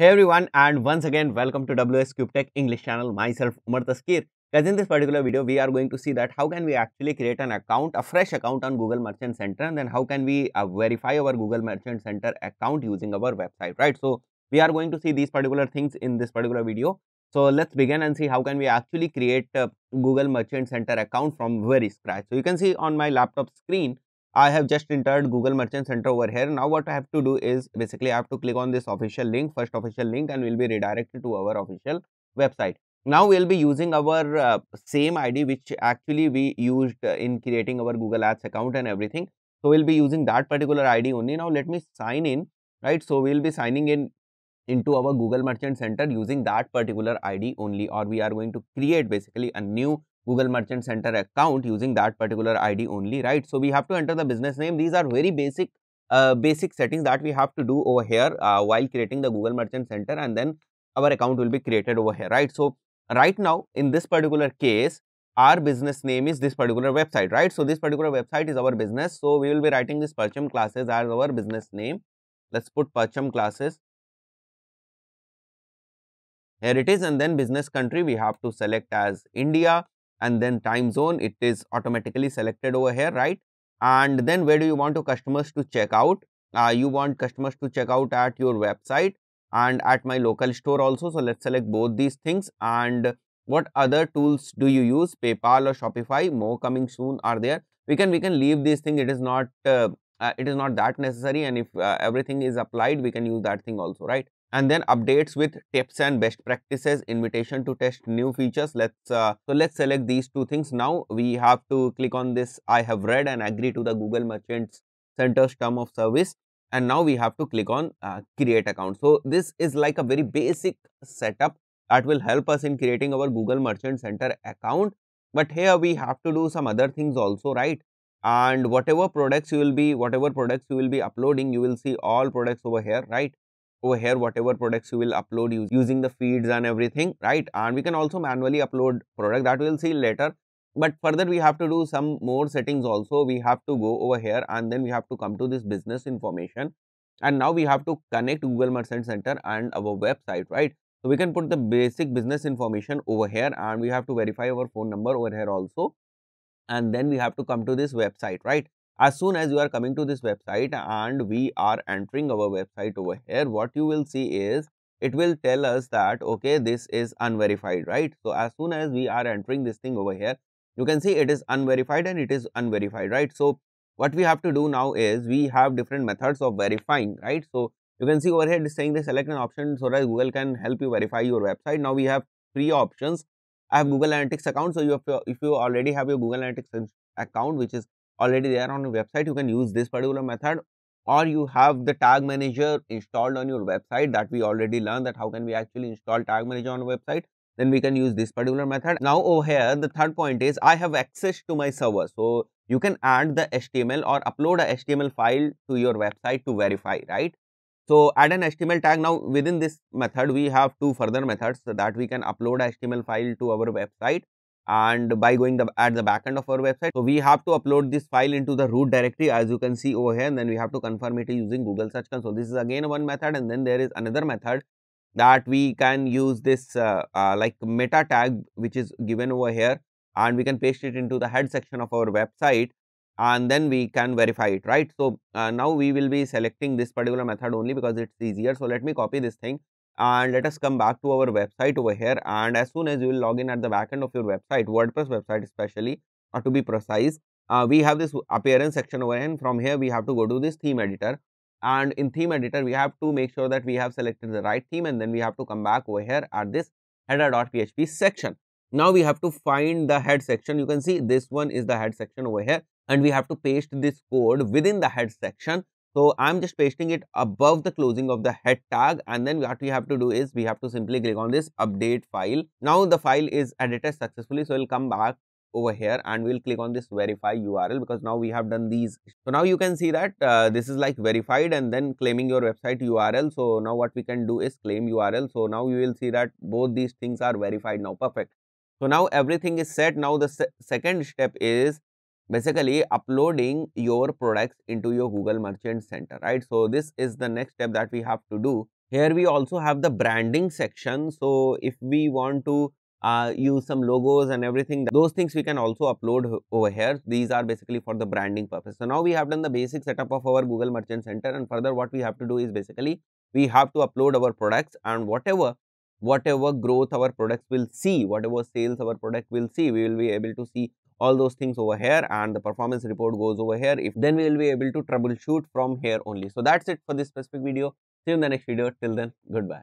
Hey everyone and once again welcome to WS CubeTech English channel myself Umar Taskir. Guys in this particular video we are going to see that how can we actually create an account, a fresh account on Google Merchant Center and then how can we uh, verify our Google Merchant Center account using our website right. So we are going to see these particular things in this particular video. So let's begin and see how can we actually create a Google Merchant Center account from very scratch. So you can see on my laptop screen I have just entered Google Merchant Center over here. Now what I have to do is basically I have to click on this official link, first official link and we will be redirected to our official website. Now we will be using our uh, same ID which actually we used uh, in creating our Google Ads account and everything. So we'll be using that particular ID only. Now let me sign in, right? So we'll be signing in into our Google Merchant Center using that particular ID only or we are going to create basically a new Google Merchant Center account using that particular ID only, right? So we have to enter the business name. These are very basic, uh, basic settings that we have to do over here uh, while creating the Google Merchant Center, and then our account will be created over here, right? So right now in this particular case, our business name is this particular website, right? So this particular website is our business. So we will be writing this Perchum classes as our business name. Let's put Perchum classes here it is and then business country we have to select as India and then time zone it is automatically selected over here right and then where do you want your customers to check out uh, you want customers to check out at your website and at my local store also so let's select both these things and what other tools do you use paypal or shopify more coming soon are there we can we can leave this thing it is not uh, uh, it is not that necessary and if uh, everything is applied we can use that thing also right and then updates with tips and best practices invitation to test new features let's uh, so let's select these two things now we have to click on this i have read and agree to the google merchants center's term of service and now we have to click on uh, create account so this is like a very basic setup that will help us in creating our google merchant center account but here we have to do some other things also right and whatever products you will be whatever products you will be uploading you will see all products over here right over here whatever products you will upload use, using the feeds and everything right and we can also manually upload product that we'll see later but further we have to do some more settings also we have to go over here and then we have to come to this business information and now we have to connect google merchant center and our website right so we can put the basic business information over here and we have to verify our phone number over here also and then we have to come to this website right as soon as you are coming to this website and we are entering our website over here what you will see is it will tell us that okay this is unverified right so as soon as we are entering this thing over here you can see it is unverified and it is unverified right so what we have to do now is we have different methods of verifying right so you can see over here it is saying the select an option so that google can help you verify your website now we have three options i have google analytics account so you have to, if you already have your google analytics account which is already there on your website, you can use this particular method or you have the tag manager installed on your website that we already learned that how can we actually install tag manager on a website then we can use this particular method. Now over here, the third point is I have access to my server. So you can add the HTML or upload a HTML file to your website to verify, right? So add an HTML tag. Now within this method, we have two further methods so that we can upload HTML file to our website and by going the, at the backend of our website. So we have to upload this file into the root directory as you can see over here and then we have to confirm it using Google Search Console. This is again one method and then there is another method that we can use this uh, uh, like meta tag which is given over here and we can paste it into the head section of our website and then we can verify it right. So, uh, now we will be selecting this particular method only because it's easier. So, let me copy this thing and let us come back to our website over here and as soon as you will log in at the backend of your website wordpress website especially or uh, to be precise uh, we have this appearance section over here and from here we have to go to this theme editor and in theme editor we have to make sure that we have selected the right theme and then we have to come back over here at this header.php section now we have to find the head section you can see this one is the head section over here and we have to paste this code within the head section so I'm just pasting it above the closing of the head tag and then what we have to do is we have to simply click on this update file. Now the file is edited successfully so we'll come back over here and we'll click on this verify URL because now we have done these. So now you can see that uh, this is like verified and then claiming your website URL. So now what we can do is claim URL. So now you will see that both these things are verified now perfect. So now everything is set. Now the se second step is basically uploading your products into your Google Merchant Center, right? So this is the next step that we have to do. Here we also have the branding section. So if we want to uh, use some logos and everything, those things we can also upload over here. These are basically for the branding purpose. So now we have done the basic setup of our Google Merchant Center and further what we have to do is basically we have to upload our products and whatever whatever growth our products will see, whatever sales our product will see, we will be able to see all those things over here and the performance report goes over here if then we will be able to troubleshoot from here only so that's it for this specific video see you in the next video till then goodbye